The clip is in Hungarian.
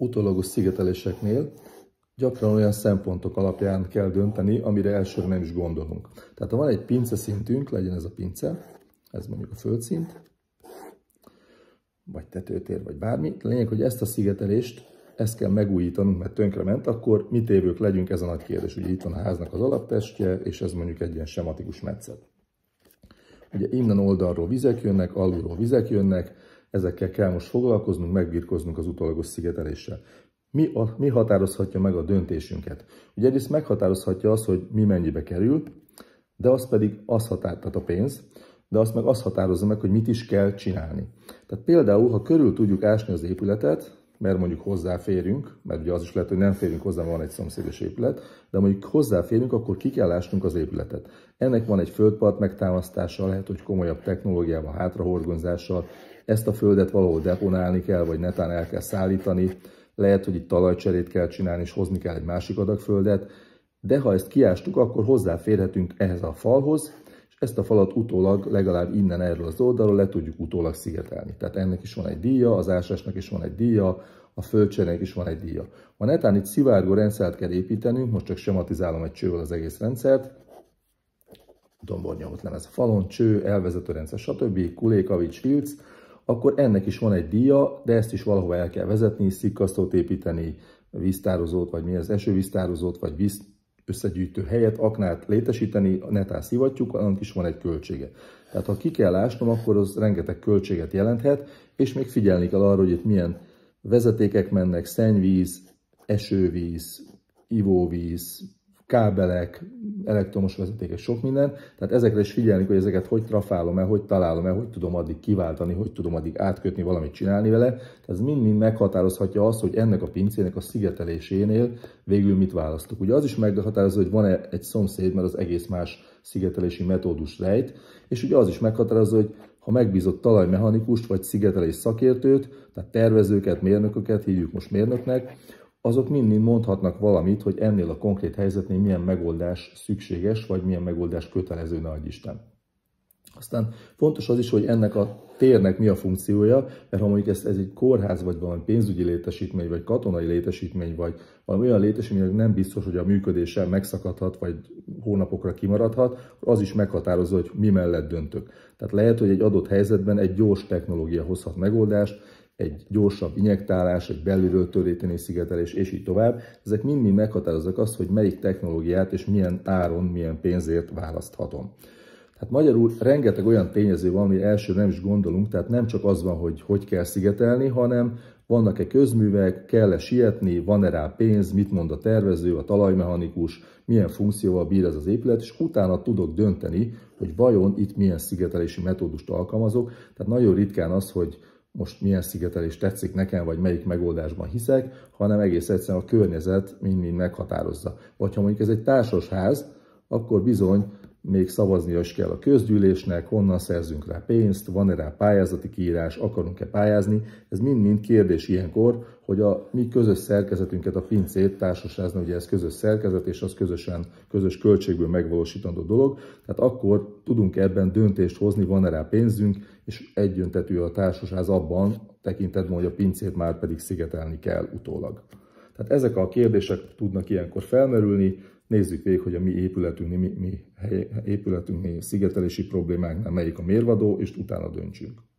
utólagos szigeteléseknél gyakran olyan szempontok alapján kell dönteni, amire elsőre nem is gondolunk. Tehát ha van egy pince szintünk, legyen ez a pince, ez mondjuk a földszint, vagy tetőtér, vagy bármi. A Lényeg, hogy ezt a szigetelést, ezt kell megújítanunk, mert tönkre ment, akkor mit évők legyünk, ez a nagy kérdés. Ugye itt van a háznak az alaptestje, és ez mondjuk egy ilyen sematikus metszet. Ugye innen oldalról vizek jönnek, alulról vizek jönnek, Ezekkel kell most foglalkoznunk, megbírkoznunk az utolagos szigeteléssel. Mi, a, mi határozhatja meg a döntésünket? Ugye egyrészt meghatározhatja az, hogy mi mennyibe kerül, de az pedig az határ, tehát a pénz, de azt meg az határozza meg, hogy mit is kell csinálni. Tehát például, ha körül tudjuk ásni az épületet, mert mondjuk hozzáférünk, mert ugye az is lehet, hogy nem férünk hozzá, van egy szomszédos épület, de mondjuk hozzáférünk, akkor ki kell ásnunk az épületet. Ennek van egy földpart megtámasztása, lehet, hogy komolyabb technológiával, hátrahorgonzással, ezt a földet valahol deponálni kell, vagy netán el kell szállítani, lehet, hogy itt talajcserét kell csinálni, és hozni kell egy másik adag földet, de ha ezt kiástuk, akkor hozzáférhetünk ehhez a falhoz, ezt a falat utólag legalább innen erről az oldalról le tudjuk utólag szigetelni. Tehát ennek is van egy díja, az ásásnak is van egy díja, a földcserének is van egy díja. Ha netán itt szivárgó rendszert kell építenünk, most csak sematizálom egy csővel az egész rendszert, dombornyomot lemez a falon, cső, elvezető rendszer, stb., kulékavics, filc, akkor ennek is van egy díja, de ezt is valahova el kell vezetni, szikkasztót építeni, víztározót, vagy mi az esővíztározót, vagy víz, összegyűjtő helyet, aknát létesíteni, netán szivatjuk, annak is van egy költsége. Tehát ha ki kell ásnom, akkor az rengeteg költséget jelenthet, és még figyelni kell arra, hogy itt milyen vezetékek mennek, szennyvíz, esővíz, ivóvíz, kábelek, elektromos vezetékek, sok minden. Tehát ezekre is figyelni, hogy ezeket hogy trafálom el, hogy találom el, hogy tudom addig kiváltani, hogy tudom addig átkötni, valamit csinálni vele. Tehát ez mind-mind meghatározhatja azt, hogy ennek a pincének a szigetelésénél végül mit választok. Ugye az is meghatározza, hogy van-e egy szomszéd, mert az egész más szigetelési metódus rejt, és ugye az is meghatározza, hogy ha megbízott talajmechanikust vagy szigetelés szakértőt, tehát tervezőket, mérnököket, hívjuk most mérnöknek, azok mind-mind mondhatnak valamit, hogy ennél a konkrét helyzetnél milyen megoldás szükséges, vagy milyen megoldás kötelező, nagy Isten. Aztán fontos az is, hogy ennek a térnek mi a funkciója, mert ha mondjuk ez, ez egy kórház, vagy valami pénzügyi létesítmény, vagy katonai létesítmény, vagy valami olyan létesítmény, hogy nem biztos, hogy a működése megszakadhat, vagy hónapokra kimaradhat, az is meghatározó, hogy mi mellett döntök. Tehát lehet, hogy egy adott helyzetben egy gyors technológia hozhat megoldást, egy gyorsabb injektálás, egy belülről történő szigetelés, és így tovább. Ezek mind-mind meghatározzák azt, hogy melyik technológiát és milyen áron, milyen pénzért választhatom. Hát magyarul rengeteg olyan tényező van, ami első nem is gondolunk, tehát nem csak az van, hogy hogy kell szigetelni, hanem vannak-e közművek, kell-e sietni, van-e rá pénz, mit mond a tervező, a talajmechanikus, milyen funkcióval bír ez az épület, és utána tudok dönteni, hogy vajon itt milyen szigetelési metódust alkalmazok. Tehát nagyon ritkán az, hogy most milyen szigetelés tetszik nekem, vagy melyik megoldásban hiszek, hanem egész egyszerűen a környezet mind-mind meghatározza. Vagy ha mondjuk ez egy társas ház, akkor bizony még szavaznia is kell a közgyűlésnek, honnan szerzünk rá pénzt, van-e rá pályázati kiírás, akarunk-e pályázni. Ez mind-mind kérdés ilyenkor, hogy a mi közös szerkezetünket, a pincét társasázni, ugye ez közös szerkezet, és az közösen, közös költségből megvalósítandó dolog. Tehát akkor tudunk ebben döntést hozni, van-e rá pénzünk, és egyöntetű a társasház abban, tekintetben, hogy a pincét már pedig szigetelni kell utólag. Tehát ezek a kérdések tudnak ilyenkor felmerülni, nézzük végig, hogy a mi épületünk, mi, mi épületünk, mi szigetelési problémánk, melyik a mérvadó, és utána döntsünk.